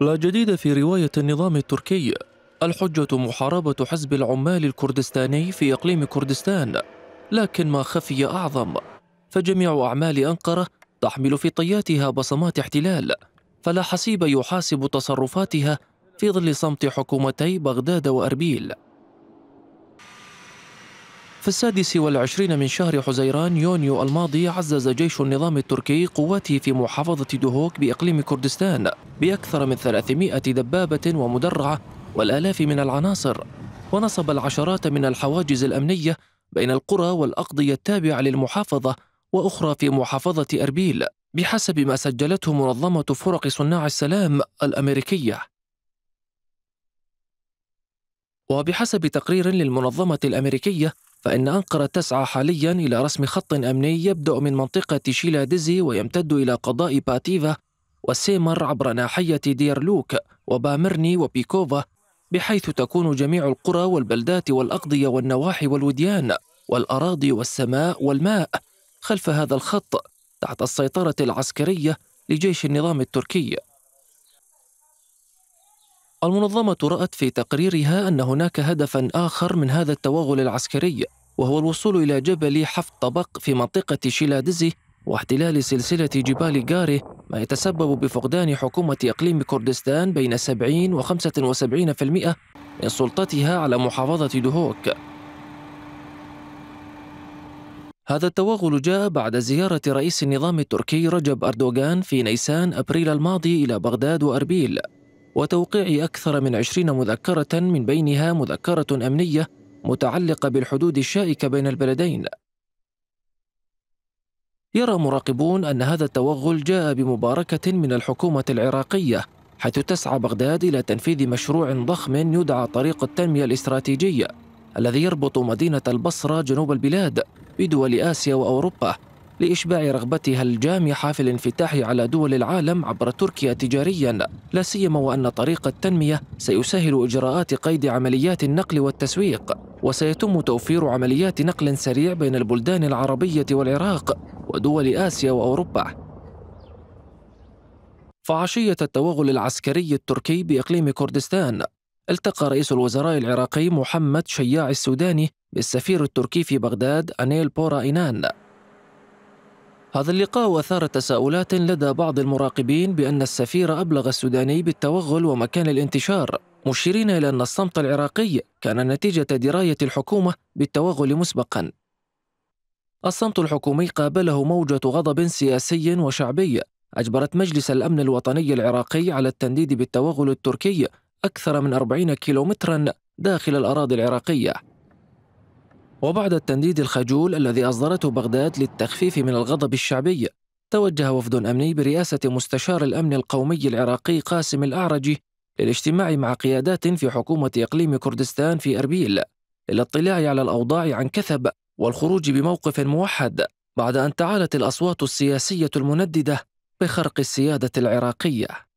لا جديد في رواية النظام التركي الحجة محاربة حزب العمال الكردستاني في إقليم كردستان لكن ما خفي أعظم فجميع أعمال أنقرة تحمل في طياتها بصمات احتلال فلا حسيب يحاسب تصرفاتها في ظل صمت حكومتي بغداد وأربيل في السادس والعشرين من شهر حزيران يونيو الماضي عزز جيش النظام التركي قواته في محافظة دهوك بإقليم كردستان بأكثر من 300 دبابة ومدرعة والآلاف من العناصر ونصب العشرات من الحواجز الأمنية بين القرى والأقضية التابعة للمحافظة وأخرى في محافظة أربيل بحسب ما سجلته منظمة فرق صناع السلام الأمريكية وبحسب تقرير للمنظمة الأمريكية فإن أنقرة تسعى حاليا إلى رسم خط أمني يبدأ من منطقة شيلا ديزي ويمتد إلى قضاء باتيفا وسيمر عبر ناحية ديرلوك وبامرني وبيكوفا بحيث تكون جميع القرى والبلدات والأقضية والنواحي والوديان والأراضي والسماء والماء خلف هذا الخط تحت السيطرة العسكرية لجيش النظام التركي المنظمة رأت في تقريرها أن هناك هدفا آخر من هذا التوغل العسكري وهو الوصول إلى جبل حفط طبق في منطقة شيلادزي واحتلال سلسلة جبال جاري ما يتسبب بفقدان حكومة إقليم كردستان بين 70 و 75% من سلطتها على محافظة دهوك هذا التوغل جاء بعد زيارة رئيس النظام التركي رجب أردوغان في نيسان أبريل الماضي إلى بغداد وأربيل وتوقيع أكثر من عشرين مذكرة من بينها مذكرة أمنية متعلقة بالحدود الشائكة بين البلدين يرى مراقبون أن هذا التوغل جاء بمباركة من الحكومة العراقية حيث تسعى بغداد إلى تنفيذ مشروع ضخم يدعى طريق التنمية الاستراتيجية الذي يربط مدينة البصرة جنوب البلاد بدول آسيا وأوروبا لإشباع رغبتها الجامحة في الانفتاح على دول العالم عبر تركيا تجاريا لا سيما وأن طريق التنمية سيسهل إجراءات قيد عمليات النقل والتسويق وسيتم توفير عمليات نقل سريع بين البلدان العربية والعراق ودول آسيا وأوروبا فعشية التوغل العسكري التركي بإقليم كردستان التقى رئيس الوزراء العراقي محمد شياع السوداني بالسفير التركي في بغداد أنيل بورا إنان هذا اللقاء أثار تساؤلات لدى بعض المراقبين بأن السفير أبلغ السوداني بالتوغل ومكان الانتشار مشيرين إلى أن الصمت العراقي كان نتيجة دراية الحكومة بالتوغل مسبقا الصمت الحكومي قابله موجة غضب سياسي وشعبي أجبرت مجلس الأمن الوطني العراقي على التنديد بالتوغل التركي أكثر من 40 كيلومترا داخل الأراضي العراقية وبعد التنديد الخجول الذي أصدرته بغداد للتخفيف من الغضب الشعبي توجه وفد أمني برئاسة مستشار الأمن القومي العراقي قاسم الأعرجي للاجتماع مع قيادات في حكومة إقليم كردستان في أربيل للاطلاع على الأوضاع عن كثب والخروج بموقف موحد بعد أن تعالت الأصوات السياسية المنددة بخرق السيادة العراقية